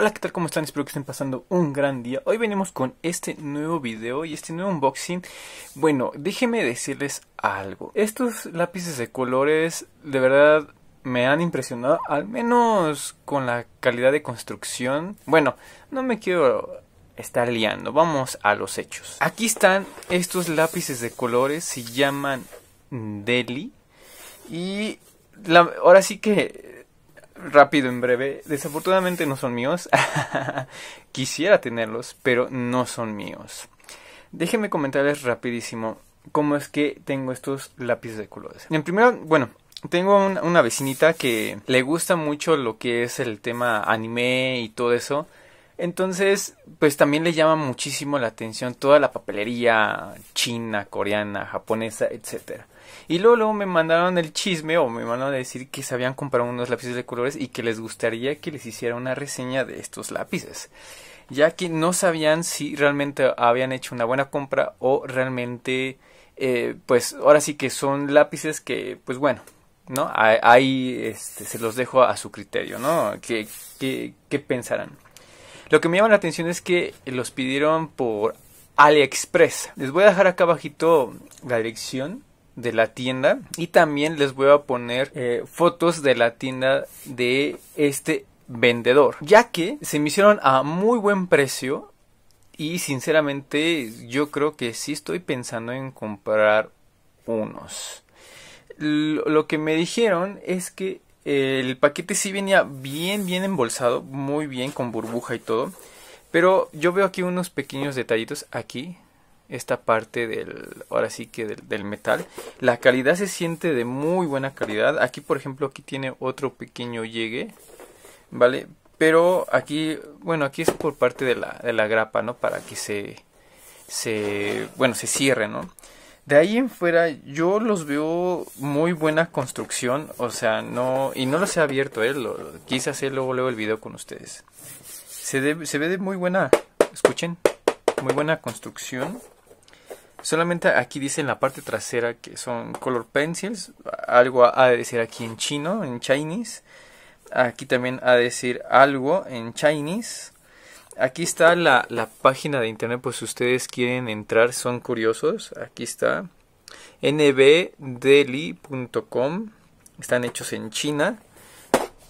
Hola, ¿qué tal? ¿Cómo están? Espero que estén pasando un gran día. Hoy venimos con este nuevo video y este nuevo unboxing. Bueno, déjenme decirles algo. Estos lápices de colores de verdad me han impresionado, al menos con la calidad de construcción. Bueno, no me quiero estar liando, vamos a los hechos. Aquí están estos lápices de colores, se llaman Deli. Y ahora sí que rápido, en breve. Desafortunadamente no son míos. Quisiera tenerlos, pero no son míos. Déjenme comentarles rapidísimo cómo es que tengo estos lápices de colores. En primero, bueno, tengo una, una vecinita que le gusta mucho lo que es el tema anime y todo eso. Entonces, pues también le llama muchísimo la atención toda la papelería china, coreana, japonesa, etcétera. Y luego, luego me mandaron el chisme o me mandaron a decir que se habían comprado unos lápices de colores y que les gustaría que les hiciera una reseña de estos lápices. Ya que no sabían si realmente habían hecho una buena compra o realmente, eh, pues ahora sí que son lápices que, pues bueno, ¿no? Ahí este, se los dejo a su criterio, ¿no? qué pensarán? Lo que me llama la atención es que los pidieron por AliExpress. Les voy a dejar acá abajito la dirección de la tienda y también les voy a poner eh, fotos de la tienda de este vendedor ya que se me hicieron a muy buen precio y sinceramente yo creo que sí estoy pensando en comprar unos lo que me dijeron es que el paquete sí venía bien, bien embolsado, muy bien, con burbuja y todo. Pero yo veo aquí unos pequeños detallitos aquí. Esta parte del, ahora sí que del, metal. La calidad se siente de muy buena calidad. Aquí, por ejemplo, aquí tiene otro pequeño llegue. ¿Vale? Pero aquí, bueno, aquí es por parte de la, de grapa, ¿no? Para que se, se, bueno, se cierre, ¿no? De ahí en fuera yo los veo muy buena construcción, o sea, no y no los he abierto, él, eh, lo, quise hacer luego luego el video con ustedes. Se, se ve de muy buena, escuchen, muy buena construcción. Solamente aquí dice en la parte trasera que son color pencils, algo ha de decir aquí en chino, en Chinese. Aquí también ha de decir algo en Chinese. Aquí está la, página de internet, pues si ustedes quieren entrar, son curiosos. Aquí está nbdeli.com. Están hechos en China.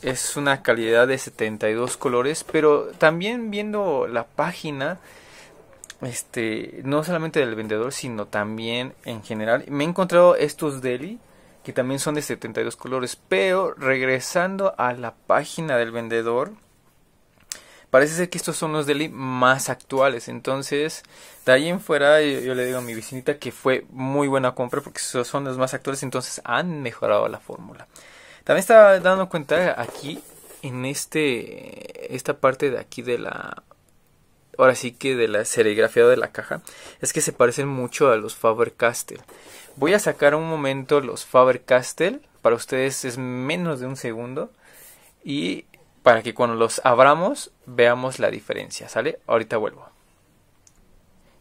Es una calidad de 72 colores, pero también viendo la página, este, no solamente del vendedor, sino también en general. Me he encontrado estos deli que también son de 72 colores, pero regresando a la página del vendedor, Parece ser que estos son los deli más actuales. Entonces, de ahí en fuera, yo, le digo a mi vecinita que fue muy buena compra porque esos son los más actuales. Entonces, han mejorado la fórmula. También estaba dando cuenta aquí, en este, esta parte de aquí de la. Ahora sí que de la serigrafía de la caja, es que se parecen mucho a los Faber Castell. Voy a sacar un momento los Faber Castell. Para ustedes es menos de un segundo. Y para que cuando los abramos veamos la diferencia, ¿sale? Ahorita vuelvo.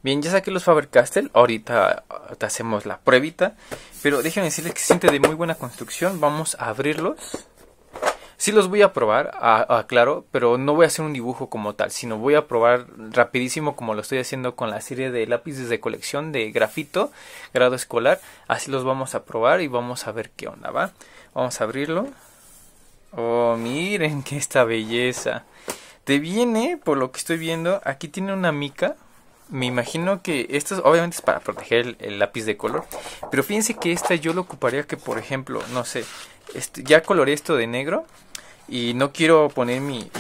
Bien, ya saqué los Faber-Castell, ahorita te hacemos la pruebita, pero déjenme decirles que se siente de muy buena construcción, vamos a abrirlos. Sí los voy a probar, aclaro, pero no voy a hacer un dibujo como tal, sino voy a probar rapidísimo como lo estoy haciendo con la serie de lápices de colección de grafito, grado escolar. Así los vamos a probar y vamos a ver qué onda, ¿va? Vamos a abrirlo, Oh, miren que esta belleza. Te viene, por lo que estoy viendo, aquí tiene una mica. Me imagino que esto obviamente es para proteger el, lápiz de color. Pero fíjense que esta yo lo ocuparía que, por ejemplo, no sé, este, ya coloreé esto de negro. Y no quiero poner mi,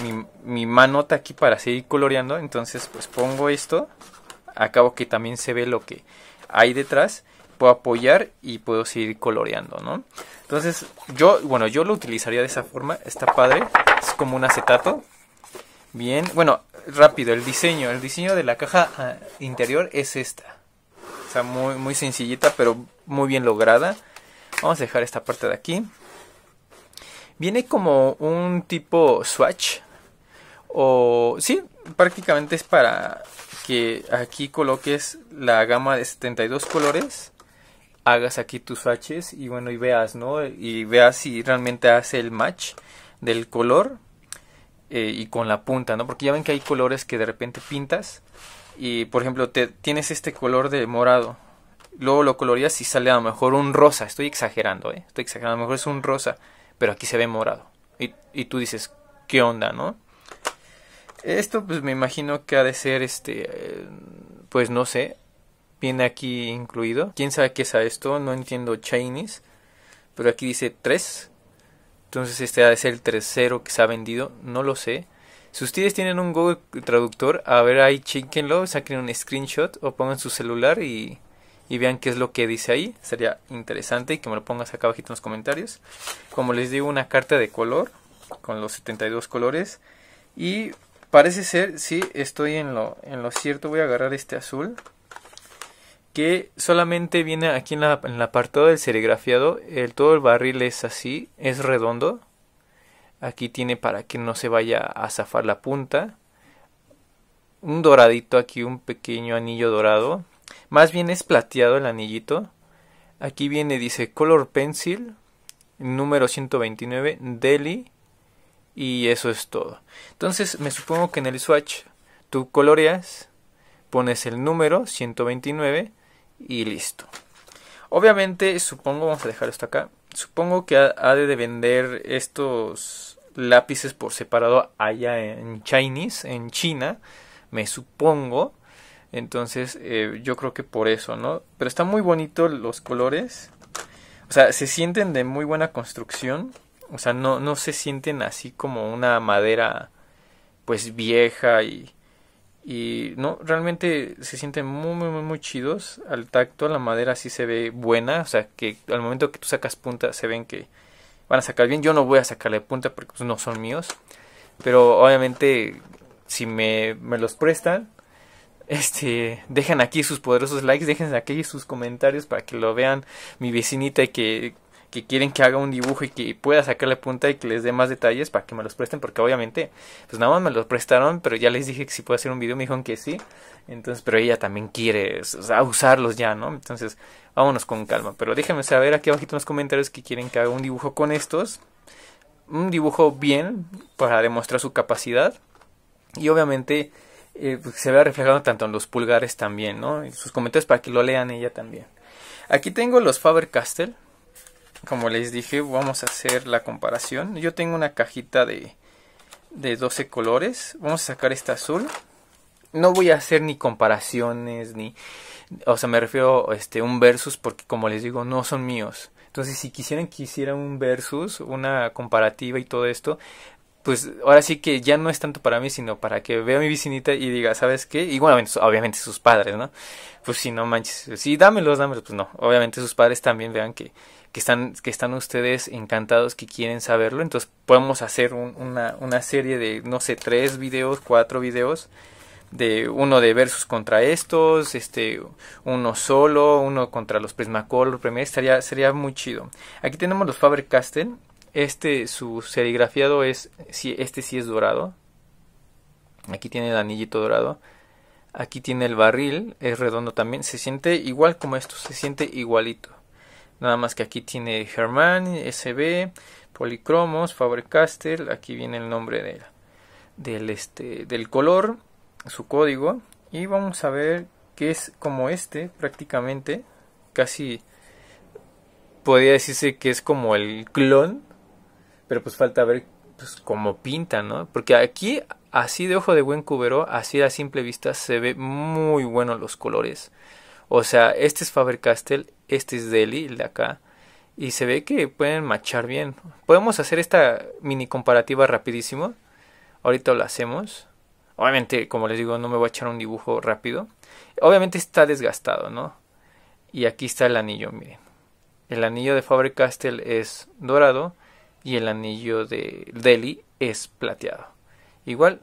mi manota aquí para seguir coloreando. Entonces, pues pongo esto. Acabo que también se ve lo que hay detrás puedo apoyar y puedo seguir coloreando, ¿no? Entonces, yo, bueno, yo lo utilizaría de esa forma, está padre, es como un acetato. Bien, bueno, rápido, el diseño, el diseño de la caja ah, interior es esta. O sea, muy, muy sencillita, pero muy bien lograda. Vamos a dejar esta parte de aquí. Viene como un tipo swatch. O sí, prácticamente es para que aquí coloques la gama de 72 colores hagas aquí tus faches y bueno, y veas, ¿no? Y veas si realmente hace el match del color eh, y con la punta, ¿no? Porque ya ven que hay colores que de repente pintas y por ejemplo te, tienes este color de morado, luego lo colorías y sale a lo mejor un rosa, estoy exagerando, ¿eh? Estoy exagerando, a lo mejor es un rosa, pero aquí se ve morado y, y tú dices, ¿qué onda, no? Esto pues me imagino que ha de ser este, eh, pues no sé, viene aquí incluido. ¿Quién sabe qué es esto? No entiendo Chinese. Pero aquí dice 3. Entonces este ser el tercero que se ha vendido. No lo sé. Si ustedes tienen un Google Traductor, a ver ahí chequenlo, saquen un screenshot o pongan su celular y, y vean qué es lo que dice ahí. Sería interesante y que me lo pongas acá abajito en los comentarios. Como les digo, una carta de color con los 72 colores. Y parece ser, sí, estoy en lo, en lo cierto. Voy a agarrar este azul que solamente viene aquí en, la, en el apartado del serigrafiado, el, todo el barril es así, es redondo. Aquí tiene para que no se vaya a zafar la punta. Un doradito aquí, un pequeño anillo dorado. Más bien es plateado el anillito. Aquí viene, dice Color Pencil, número 129, Delhi. Y eso es todo. Entonces me supongo que en el swatch tú coloreas, pones el número 129 y listo. Obviamente, supongo, vamos a dejar esto acá. Supongo que ha, de vender estos lápices por separado allá en Chinese, en China, me supongo. Entonces, eh, yo creo que por eso, ¿no? Pero están muy bonitos los colores. O sea, se sienten de muy buena construcción. O sea, no, no se sienten así como una madera pues vieja y, y no, realmente se sienten muy, muy, muy chidos al tacto. La madera sí se ve buena. O sea, que al momento que tú sacas punta, se ven que van a sacar bien. Yo no voy a sacarle punta porque pues, no son míos. Pero obviamente, si me, me los prestan, este, dejan aquí sus poderosos likes, dejen aquí sus comentarios para que lo vean mi vecinita y que que quieren que haga un dibujo y que pueda sacarle punta y que les dé más detalles para que me los presten, porque obviamente, pues nada más me los prestaron, pero ya les dije que si puedo hacer un video, me dijeron que sí, entonces, pero ella también quiere usarlos ya, ¿no? Entonces, vámonos con calma, pero déjenme saber aquí abajito en los comentarios que quieren que haga un dibujo con estos, un dibujo bien para demostrar su capacidad y obviamente... Eh, pues, se vea reflejado tanto en los pulgares también, ¿no? sus comentarios para que lo lean ella también. Aquí tengo los Faber-Castell, como les dije vamos a hacer la comparación yo tengo una cajita de, de 12 colores vamos a sacar esta azul no voy a hacer ni comparaciones ni o sea me refiero este un versus porque como les digo no son míos entonces si quisieran que hiciera un versus una comparativa y todo esto pues ahora sí que ya no es tanto para mí sino para que vea mi vecinita y diga sabes qué y obviamente sus padres no pues si no manches si dámelos dámelos pues no obviamente sus padres también vean que que están, que están ustedes encantados, que quieren saberlo. Entonces podemos hacer una, serie de, no sé, tres videos, cuatro videos de uno de versus contra estos, este, uno solo, uno contra los Prismacolor, Premier, estaría, sería muy chido. Aquí tenemos los Faber Castell, este, su serigrafiado es, si este sí es dorado, aquí tiene el anillito dorado, aquí tiene el barril, es redondo también, se siente igual como esto, se siente igualito. Nada más que aquí tiene Germán, SB, Policromos, Faber-Castell. Aquí viene el nombre del, del, este, del color, su código. Y vamos a ver que es como este prácticamente. Casi podría decirse que es como el clon. Pero pues falta ver pues, cómo pinta, ¿no? Porque aquí así de ojo de buen cubero, así a simple vista se ve muy bueno los colores. O sea, este es Faber-Castell, este es Delhi, el de acá. Y se ve que pueden machar bien. Podemos hacer esta mini comparativa rapidísimo. Ahorita lo hacemos. Obviamente, como les digo, no me voy a echar un dibujo rápido. Obviamente está desgastado, ¿no? Y aquí está el anillo, miren. El anillo de Faber-Castell es dorado y el anillo de Delhi es plateado. Igual,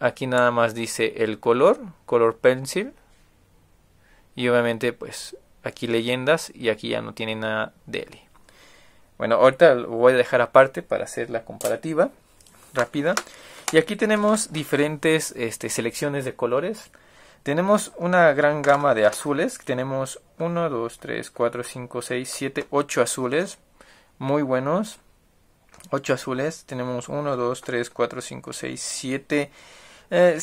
aquí nada más dice el color, color pencil y obviamente, pues aquí leyendas y aquí ya no tiene nada de Eli. Bueno, ahorita lo voy a dejar aparte para hacer la comparativa rápida. Y aquí tenemos diferentes este, selecciones de colores. Tenemos una gran gama de azules. Tenemos 1, 2, 3, 4, 5, 6, 7, 8 azules. Muy buenos. 8 azules. Tenemos 1, 2, 3, 4, 5, 6, 7 eh,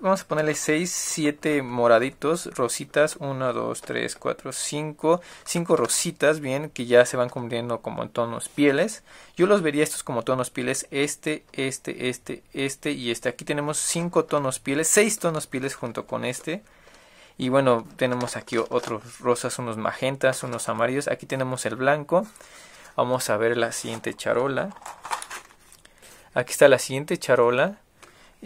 vamos a ponerle 6, 7 moraditos, rositas, 1, 2, 3, 4, 5 cinco rositas, bien, que ya se van cumpliendo como en tonos pieles. Yo los vería estos como tonos pieles, este, este, este, este y este. Aquí tenemos cinco tonos pieles, seis tonos pieles junto con este. Y bueno, tenemos aquí otros rosas, unos magentas, unos amarillos. Aquí tenemos el blanco. Vamos a ver la siguiente charola. Aquí está la siguiente charola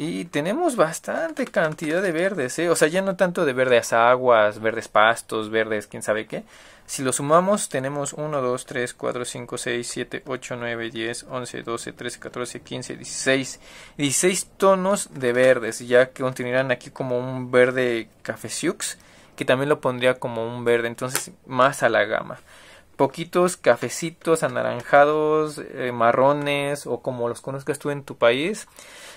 y tenemos bastante cantidad de verdes, ¿eh? o sea, ya no tanto de verdes aguas, verdes pastos, verdes quién sabe qué. Si lo sumamos, tenemos 1, 2, 3, 4, 5, 6, 7, 8, 9, 10, 11, 12, 13, 14, 15, 16. 16 tonos de verdes, ya que continuarán aquí como un verde café que también lo pondría como un verde, entonces más a la gama poquitos cafecitos anaranjados, eh, marrones o como los conozcas tú en tu país.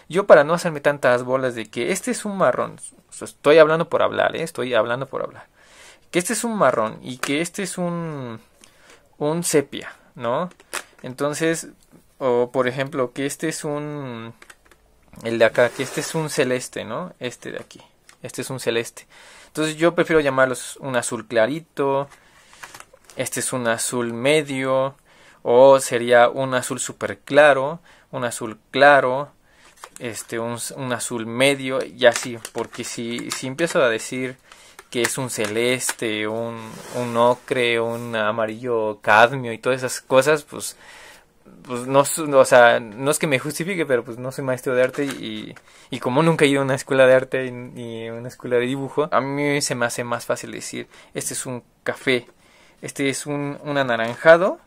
Yo para no hacerme tantas bolas de que este es un marrón, estoy hablando por hablar, eh, estoy hablando por hablar. Que este es un marrón y que este es un un sepia, ¿no? Entonces, o por ejemplo, que este es un el de acá, que este es un celeste, ¿no? Este de aquí. Este es un celeste. Entonces, yo prefiero llamarlos un azul clarito, este es un azul medio o sería un azul super claro, un azul claro, este, un, un, azul medio y así, porque si, si empiezo a decir que es un celeste, un, un ocre, un amarillo cadmio y todas esas cosas, pues, pues no, o sea, no es que me justifique, pero pues no soy maestro de arte y, como nunca he ido a una escuela de arte ni a una escuela de dibujo, a mí se me hace más fácil decir, este es un café, este es un, anaranjado,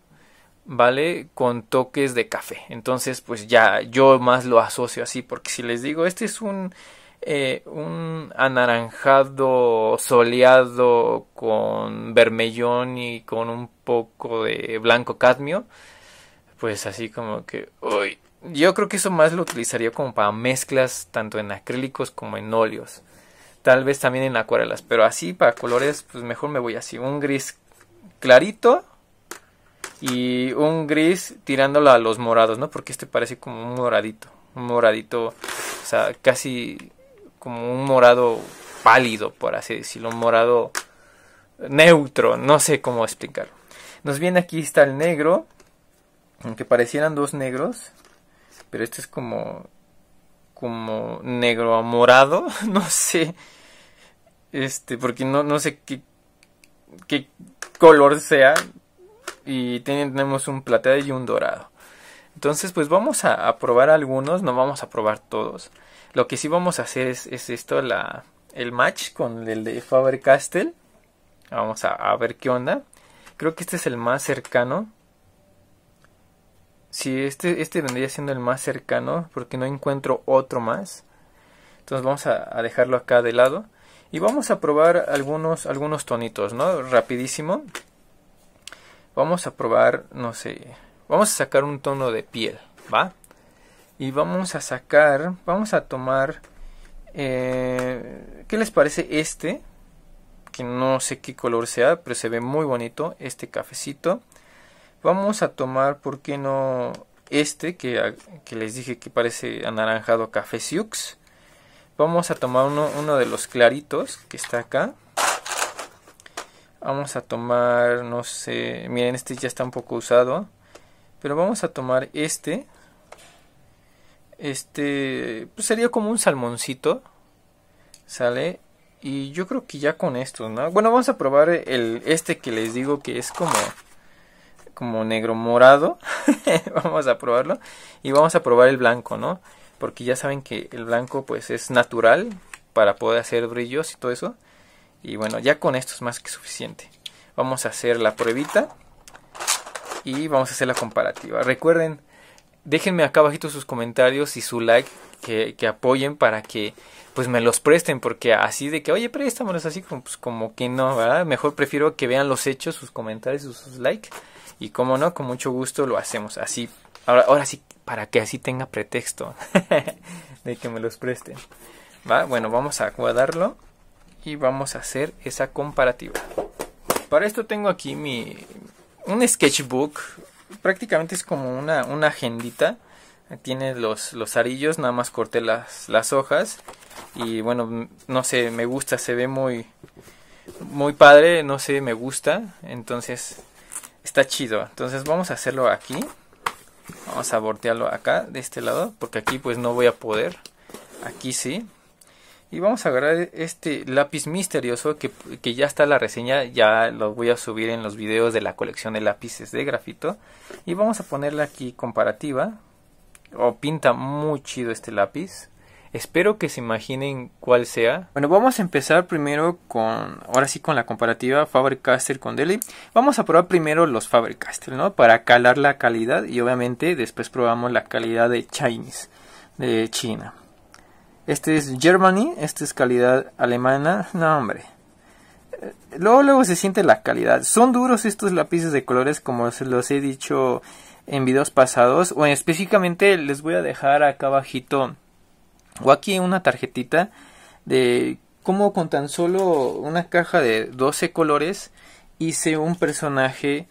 ¿vale? Con toques de café. Entonces, pues ya yo más lo asocio así, porque si les digo, este es un, eh, un anaranjado soleado con vermellón y con un poco de blanco cadmio, pues así como que, yo creo que eso más lo utilizaría como para mezclas, tanto en acrílicos como en óleos. Tal vez también en acuarelas, pero así para colores, pues mejor me voy así, un gris clarito y un gris tirándolo a los morados, ¿no? Porque este parece como un moradito, un moradito, o sea, casi como un morado pálido, por así decirlo, un morado neutro, no sé cómo explicarlo. Nos viene aquí está el negro, aunque parecieran dos negros, pero este es como como negro a morado, no sé. Este, porque no, no sé qué qué color sea. Y tenemos un plateado y un dorado. Entonces, pues vamos a, probar algunos, no vamos a probar todos. Lo que sí vamos a hacer es, esto, el match con el de Faber Castell. Vamos a, ver qué onda. Creo que este es el más cercano. Si este, este vendría siendo el más cercano porque no encuentro otro más. Entonces vamos a dejarlo acá de lado. Y vamos a probar algunos, algunos tonitos, ¿no? Rapidísimo. Vamos a probar, no sé, vamos a sacar un tono de piel, ¿va? Y vamos a sacar, vamos a tomar, eh, ¿qué les parece este? Que no sé qué color sea, pero se ve muy bonito, este cafecito. Vamos a tomar, ¿por qué no? Este que, que les dije que parece anaranjado café siux Vamos a tomar uno, de los claritos que está acá. Vamos a tomar, no sé, miren, este ya está un poco usado. Pero vamos a tomar este. Este pues, sería como un salmoncito. ¿Sale? Y yo creo que ya con esto, ¿no? Bueno, vamos a probar el este que les digo que es como como negro morado. vamos a probarlo y vamos a probar el blanco, ¿no? porque ya saben que el blanco pues es natural para poder hacer brillos y todo eso. Y bueno, ya con esto es más que suficiente. Vamos a hacer la pruebita y vamos a hacer la comparativa. Recuerden, déjenme acá abajito sus comentarios y su like que, apoyen para que pues me los presten, porque así de que, oye, préstamelos así, como, pues como que no, ¿verdad? Mejor prefiero que vean los hechos, sus comentarios, y sus likes. Y como no, con mucho gusto lo hacemos así Ahora, ahora sí, para que así tenga pretexto de que me los preste. ¿Va? Bueno, vamos a guardarlo y vamos a hacer esa comparativa. Para esto tengo aquí mi un sketchbook. Prácticamente es como una, una agendita. Tiene los, los arillos, nada más corté las, las hojas. Y bueno, no sé, me gusta, se ve muy, muy padre, no sé, me gusta. Entonces, está chido. Entonces vamos a hacerlo aquí vamos a voltearlo acá de este lado porque aquí pues no voy a poder aquí sí y vamos a agarrar este lápiz misterioso que, ya está la reseña, ya lo voy a subir en los videos de la colección de lápices de grafito. Y vamos a ponerle aquí comparativa. O oh, pinta muy chido este lápiz. Espero que se imaginen cuál sea. Bueno, vamos a empezar primero con, ahora sí con la comparativa Faber-Castell con Delhi. Vamos a probar primero los Faber-Castell, ¿no? Para calar la calidad y obviamente después probamos la calidad de Chinese, de China. Este es Germany, este es calidad alemana. No, hombre. Eh, luego, luego se siente la calidad. Son duros estos lápices de colores, como se los he dicho en videos pasados. Bueno, específicamente les voy a dejar acá abajito o aquí una tarjetita de cómo con tan solo una caja de 12 colores hice un personaje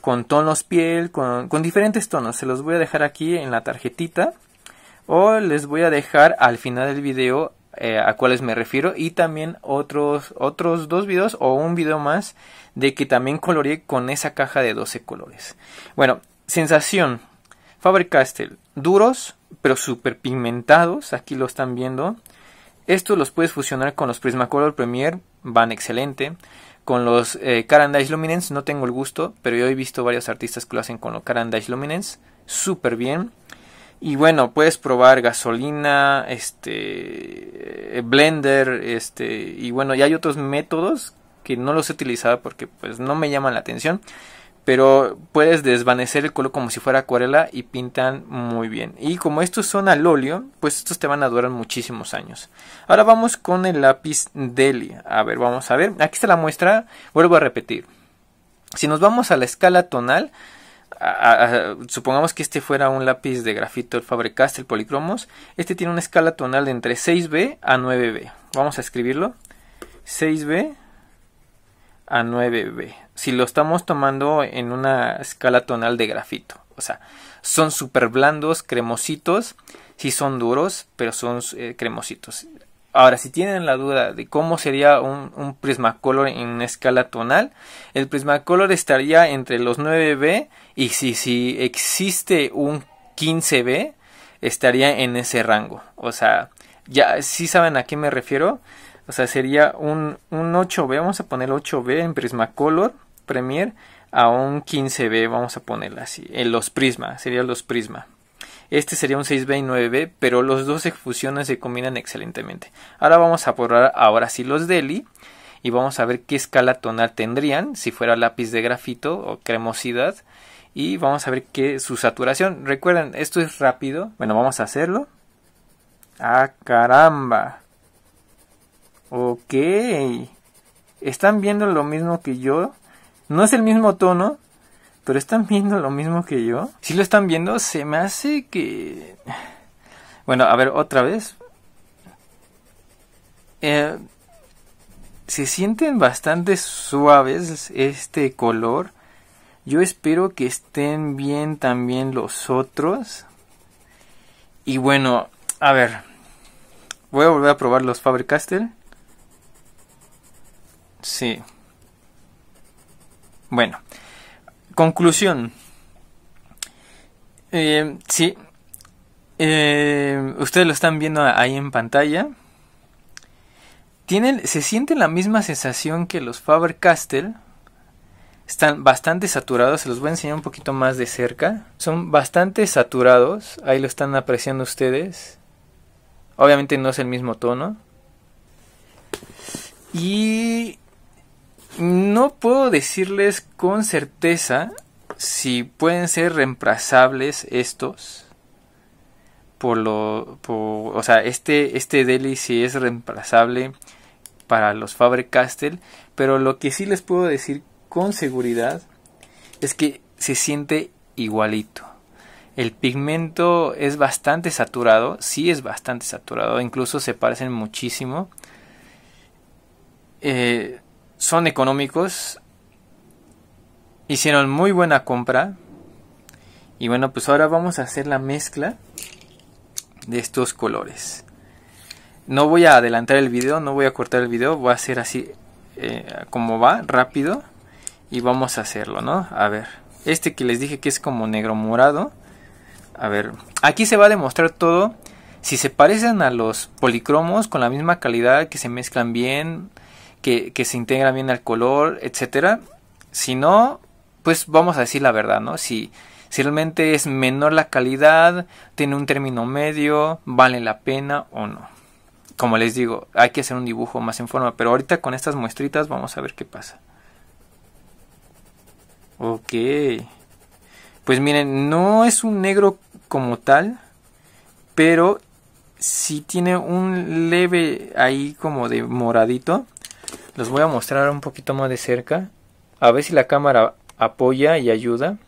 con tonos piel, con, diferentes tonos. Se los voy a dejar aquí en la tarjetita o les voy a dejar al final del video eh, a cuáles me refiero y también otros, otros dos videos o un video más de que también coloreé con esa caja de 12 colores. Bueno, sensación. Faber-Castell, duros, pero súper pigmentados. Aquí lo están viendo. Estos los puedes fusionar con los Prismacolor Premier, van excelente. Con los eh, Caran luminense Luminance no tengo el gusto, pero yo he visto varios artistas que lo hacen con los d'Ache Luminance, súper bien. Y bueno, puedes probar gasolina, este, eh, blender, este, y bueno, y hay otros métodos que no los he utilizado porque pues no me llaman la atención pero puedes desvanecer el color como si fuera acuarela y pintan muy bien. Y como estos son al óleo, pues estos te van a durar muchísimos años. Ahora vamos con el lápiz Deli. A ver, vamos a ver. Aquí está la muestra. Vuelvo a repetir. Si nos vamos a la escala tonal, supongamos que este fuera un lápiz de grafito, el Faber-Castell Policromos. Este tiene una escala tonal de entre 6B a 9B. Vamos a escribirlo. 6B a 9B. Si lo estamos tomando en una escala tonal de grafito. O sea, son súper blandos, cremositos. si son duros, pero son eh, cremositos. Ahora, si tienen la duda de cómo sería un, Prismacolor en una escala tonal, el Prismacolor estaría entre los 9B y si, si existe un 15B, estaría en ese rango. O sea, ya si saben a qué me refiero. O sea, sería un, 8B, vamos a poner 8B en Prismacolor Premier a un 15B, vamos a ponerla así, en los Prisma, serían los Prisma. Este sería un 6B y 9B, pero los dos se fusionan, se combinan excelentemente. Ahora vamos a borrar ahora sí los Deli y vamos a ver qué escala tonal tendrían, si fuera lápiz de grafito o cremosidad y vamos a ver qué su saturación. Recuerden, esto es rápido. Bueno, vamos a hacerlo. Ah, caramba. Ok. Están viendo lo mismo que yo. No es el mismo tono, pero están viendo lo mismo que yo. Si lo están viendo, se me hace que... Bueno, a ver, otra vez. Eh, se sienten bastante suaves este color. Yo espero que estén bien también los otros. Y bueno, a ver. Voy a volver a probar los Faber-Castell. Sí. Bueno, conclusión. Eh, sí, eh, ustedes lo están viendo ahí en pantalla. Tienen, se siente la misma sensación que los Faber Castell. Están bastante saturados, se los voy a enseñar un poquito más de cerca. Son bastante saturados, ahí lo están apreciando ustedes. Obviamente no es el mismo tono. Y no puedo decirles con certeza si pueden ser reemplazables estos por lo o sea este este deli si es reemplazable para los Faber Castell pero lo que sí les puedo decir con seguridad es que se siente igualito el pigmento es bastante saturado sí es bastante saturado incluso se parecen muchísimo eh, son económicos, hicieron muy buena compra. Y bueno, pues ahora vamos a hacer la mezcla de estos colores. No voy a adelantar el video, no voy a cortar el video, voy a hacer así eh, como va, rápido. Y vamos a hacerlo, ¿no? A ver, este que les dije que es como negro morado. A ver, aquí se va a demostrar todo. Si se parecen a los policromos con la misma calidad, que se mezclan bien, que, se integra bien al color, etcétera. Si no, pues vamos a decir la verdad, ¿no? Si, si realmente es menor la calidad, tiene un término medio, vale la pena o no. Como les digo, hay que hacer un dibujo más en forma, pero ahorita con estas muestritas vamos a ver qué pasa. Ok. Pues miren, no es un negro como tal, pero sí tiene un leve ahí como de moradito los voy a mostrar un poquito más de cerca. A ver si la cámara apoya y ayuda.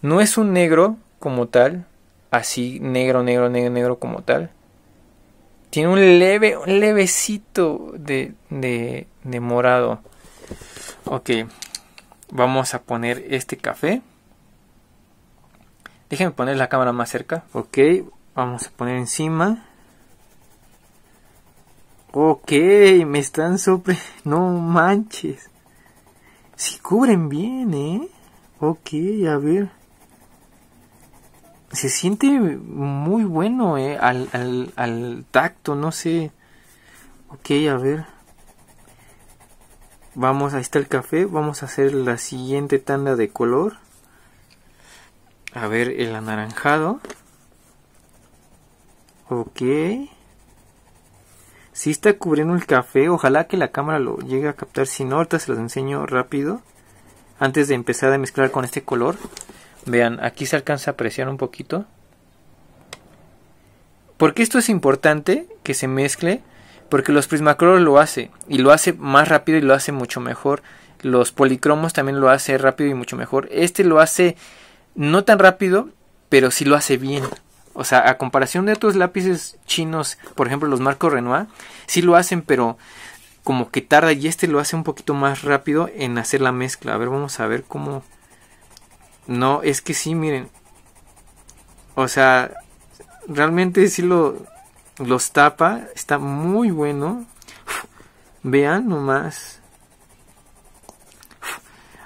No es un negro como tal. Así, negro, negro, negro, negro como tal. Tiene un leve, un levecito de, de, de morado. Ok. Vamos a poner este café. Déjenme poner la cámara más cerca. Ok. Vamos a poner encima. Ok, me están sobre... No manches. Si cubren bien, ¿eh? Ok, a ver. Se siente muy bueno, ¿eh? Al, al tacto, no sé. Ok, a ver. Vamos, ahí está el café. Vamos a hacer la siguiente tanda de color. A ver, el anaranjado. Ok. Si está cubriendo el café, ojalá que la cámara lo llegue a captar. Si no, ahorita se los enseño rápido. Antes de empezar a mezclar con este color. Vean, aquí se alcanza a apreciar un poquito. Porque esto es importante que se mezcle? Porque los Prismacolor lo hace. Y lo hace más rápido y lo hace mucho mejor. Los policromos también lo hace rápido y mucho mejor. Este lo hace no tan rápido, pero sí lo hace bien. O sea, a comparación de otros lápices chinos, por ejemplo los Marco Renoir, sí lo hacen, pero como que tarda y este lo hace un poquito más rápido en hacer la mezcla. A ver, vamos a ver cómo... No, es que sí, miren. O sea, realmente sí lo, los tapa. Está muy bueno. Vean nomás.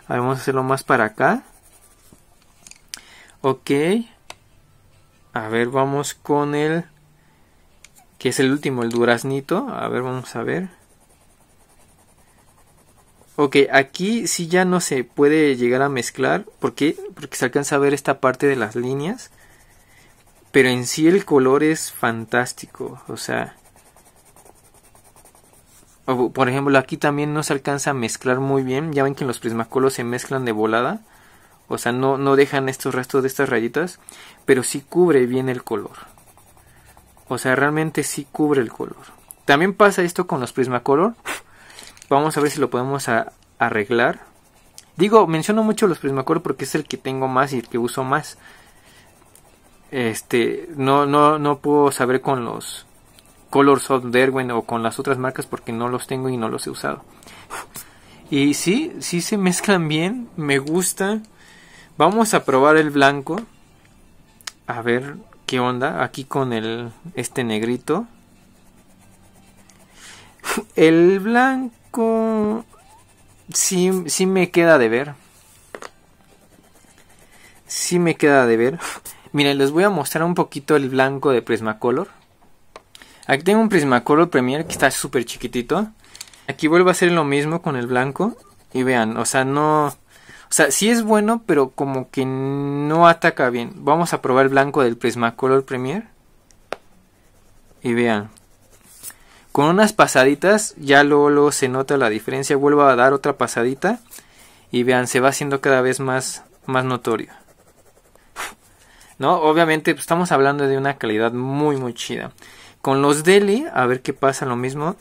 A ver, vamos a hacerlo más para acá. Ok. A ver, vamos con el que es el último, el duraznito. A ver, vamos a ver. Ok, aquí sí ya no se puede llegar a mezclar. ¿Por qué? Porque se alcanza a ver esta parte de las líneas. Pero en sí el color es fantástico. O sea... por ejemplo, aquí también no se alcanza a mezclar muy bien. Ya ven que en los prismacolos se mezclan de volada. O sea, no, no dejan estos restos de estas rayitas, pero sí cubre bien el color. O sea, realmente sí cubre el color. También pasa esto con los Prismacolor. Vamos a ver si lo podemos arreglar. Digo, menciono mucho los Prismacolor porque es el que tengo más y el que uso más. Este, no, no, no puedo saber con los Colors of Derwent o con las otras marcas porque no los tengo y no los he usado. Y sí, sí se mezclan bien, me gusta. Vamos a probar el blanco. A ver qué onda. Aquí con el este negrito. El blanco sí, sí me queda de ver. Sí me queda de ver. Miren, les voy a mostrar un poquito el blanco de Prismacolor. Aquí tengo un Prismacolor Premier que está súper chiquitito. Aquí vuelvo a hacer lo mismo con el blanco. Y vean, o sea, no... O sea, sí es bueno, pero como que no ataca bien. Vamos a probar el blanco del Prismacolor Premier. Y vean. Con unas pasaditas, ya luego, se nota la diferencia. Vuelvo a dar otra pasadita. Y vean, se va haciendo cada vez más, más notorio. ¿No? Obviamente pues, estamos hablando de una calidad muy muy chida. Con los Deli, a ver qué pasa lo mismo.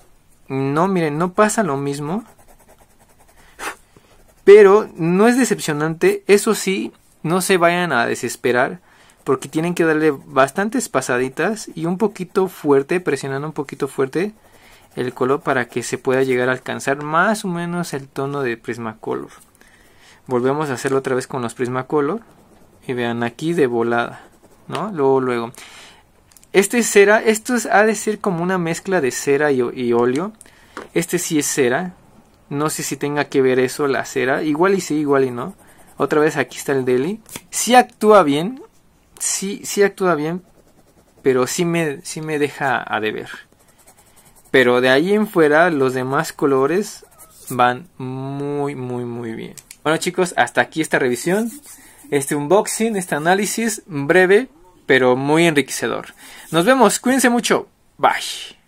No, miren, no pasa lo mismo. Pero no es decepcionante, eso sí, no se vayan a desesperar porque tienen que darle bastantes pasaditas y un poquito fuerte, presionando un poquito fuerte el color para que se pueda llegar a alcanzar más o menos el tono de Prismacolor. Volvemos a hacerlo otra vez con los Prismacolor y vean aquí de volada, ¿no? Luego, luego. Este es cera, esto es, ha de ser como una mezcla de cera y, y óleo. Este sí es cera, no sé si tenga que ver eso la cera. Igual y sí, igual y no. Otra vez aquí está el Deli. Sí actúa bien. Sí, sí actúa bien. Pero sí me, sí me deja a deber. Pero de ahí en fuera los demás colores van muy, muy, muy bien. Bueno chicos, hasta aquí esta revisión. Este unboxing, este análisis breve, pero muy enriquecedor. Nos vemos, cuídense mucho. Bye.